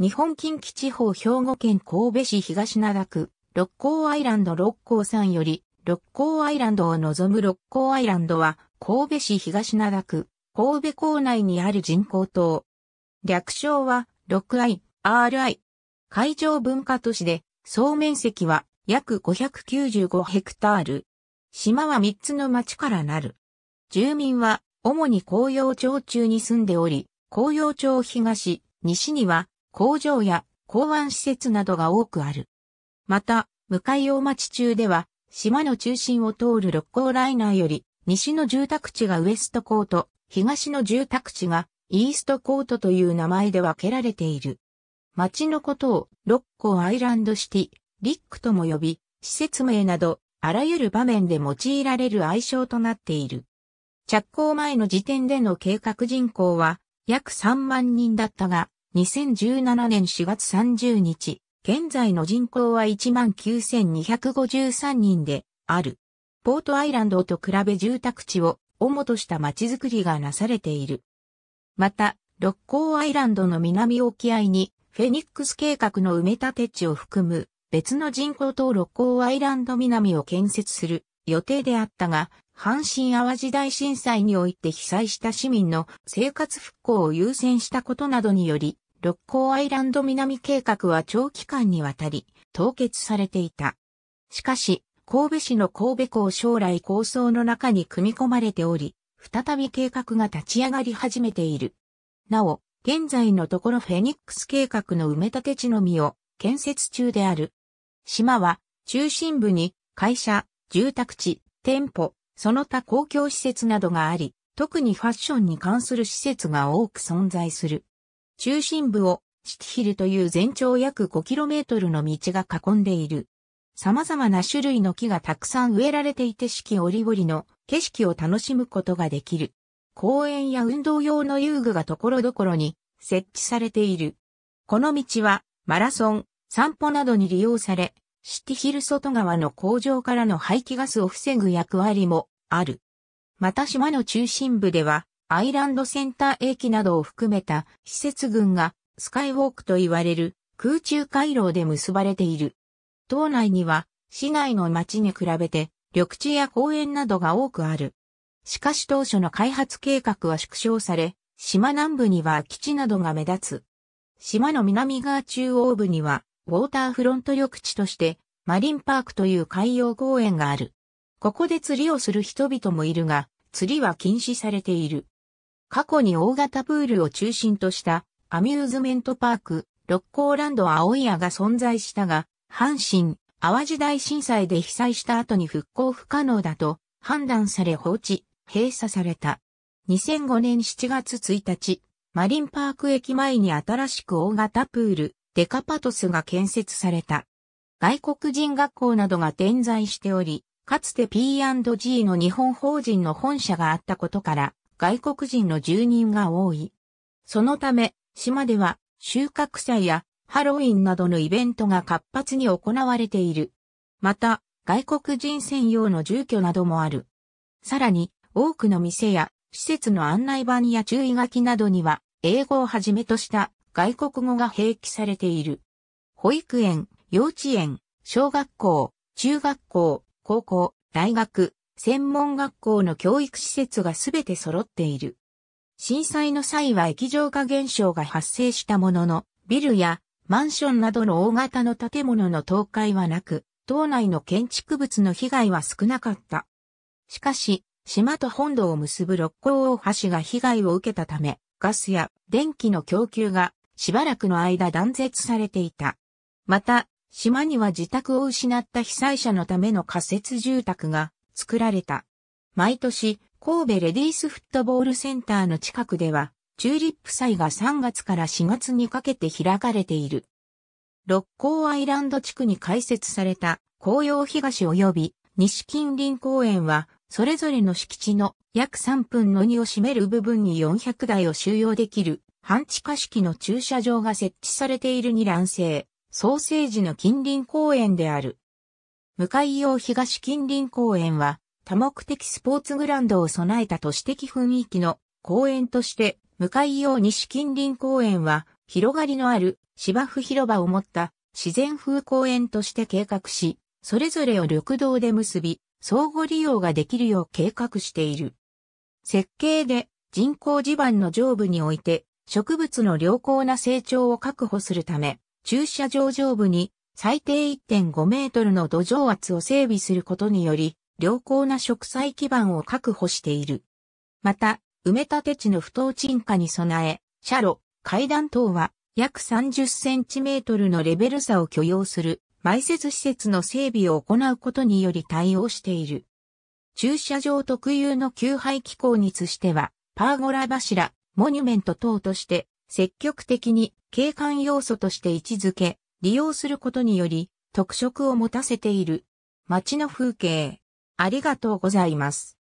日本近畿地方兵庫県神戸市東灘区、六甲アイランド六甲山より、六甲アイランドを望む六甲アイランドは、神戸市東灘区、神戸港内にある人工島。略称は、6i、RI。海上文化都市で、総面積は約595ヘクタール。島は3つの町からなる。住民は、主に紅葉町中に住んでおり、紅葉町東、西には工場や港湾施設などが多くある。また、向かい大町中では、島の中心を通る六甲ライナーより、西の住宅地がウエストコート、東の住宅地がイーストコートという名前で分けられている。町のことを六甲アイランドシティ、リックとも呼び、施設名など、あらゆる場面で用いられる愛称となっている。着工前の時点での計画人口は約3万人だったが、2017年4月30日、現在の人口は19,253人である。ポートアイランドと比べ住宅地を主とした街づくりがなされている。また、六甲アイランドの南沖合に、フェニックス計画の埋め立て地を含む別の人口と六甲アイランド南を建設する予定であったが、阪神淡路大震災において被災した市民の生活復興を優先したことなどにより、六甲アイランド南計画は長期間にわたり凍結されていた。しかし、神戸市の神戸港将来構想の中に組み込まれており、再び計画が立ち上がり始めている。なお、現在のところフェニックス計画の埋め立て地のみを建設中である。島は中心部に会社、住宅地、店舗、その他公共施設などがあり、特にファッションに関する施設が多く存在する。中心部をシティヒルという全長約 5km の道が囲んでいる。様々な種類の木がたくさん植えられていて四季折々の景色を楽しむことができる。公園や運動用の遊具がところどころに設置されている。この道はマラソン、散歩などに利用され、シティヒル外側の工場からの排気ガスを防ぐ役割もある。また島の中心部ではアイランドセンター駅などを含めた施設群がスカイウォークと言われる空中回廊で結ばれている。島内には市内の町に比べて緑地や公園などが多くある。しかし当初の開発計画は縮小され、島南部には基地などが目立つ。島の南側中央部には、ウォーターフロント緑地として、マリンパークという海洋公園がある。ここで釣りをする人々もいるが、釣りは禁止されている。過去に大型プールを中心としたアミューズメントパーク、六甲ランド青い屋が存在したが、阪神、淡路大震災で被災した後に復興不可能だと判断され放置、閉鎖された。2005年7月1日、マリンパーク駅前に新しく大型プール、デカパトスが建設された。外国人学校などが点在しており、かつて P&G の日本法人の本社があったことから、外国人の住人が多い。そのため、島では収穫祭やハロウィンなどのイベントが活発に行われている。また、外国人専用の住居などもある。さらに、多くの店や施設の案内板や注意書きなどには、英語をはじめとした外国語が併記されている。保育園、幼稚園、小学校、中学校、高校、大学、専門学校の教育施設がすべて揃っている。震災の際は液状化現象が発生したものの、ビルやマンションなどの大型の建物の倒壊はなく、島内の建築物の被害は少なかった。しかし、島と本土を結ぶ六甲大橋が被害を受けたため、ガスや電気の供給がしばらくの間断絶されていた。また、島には自宅を失った被災者のための仮設住宅が作られた。毎年、神戸レディースフットボールセンターの近くでは、チューリップ祭が3月から4月にかけて開かれている。六甲アイランド地区に開設された紅葉東及び西近隣公園は、それぞれの敷地の約3分の2を占める部分に400台を収容できる半地下式の駐車場が設置されている二卵性、ソーセージの近隣公園である。向用東近隣公園は、多目的スポーツグラウンドを備えた都市的雰囲気の公園として、向用西近隣公園は、広がりのある芝生広場を持った自然風公園として計画し、それぞれを緑道で結び、相互利用ができるよう計画している。設計で人工地盤の上部において植物の良好な成長を確保するため、駐車場上部に最低1.5メートルの土壌圧を整備することにより、良好な植栽基盤を確保している。また、埋め立て地の不当沈下に備え、車路、階段等は約30センチメートルのレベル差を許容する埋設施設の整備を行うことにより対応している。駐車場特有の給排機構につしては、パーゴラ柱、モニュメント等として積極的に景観要素として位置づけ、利用することにより特色を持たせている街の風景。ありがとうございます。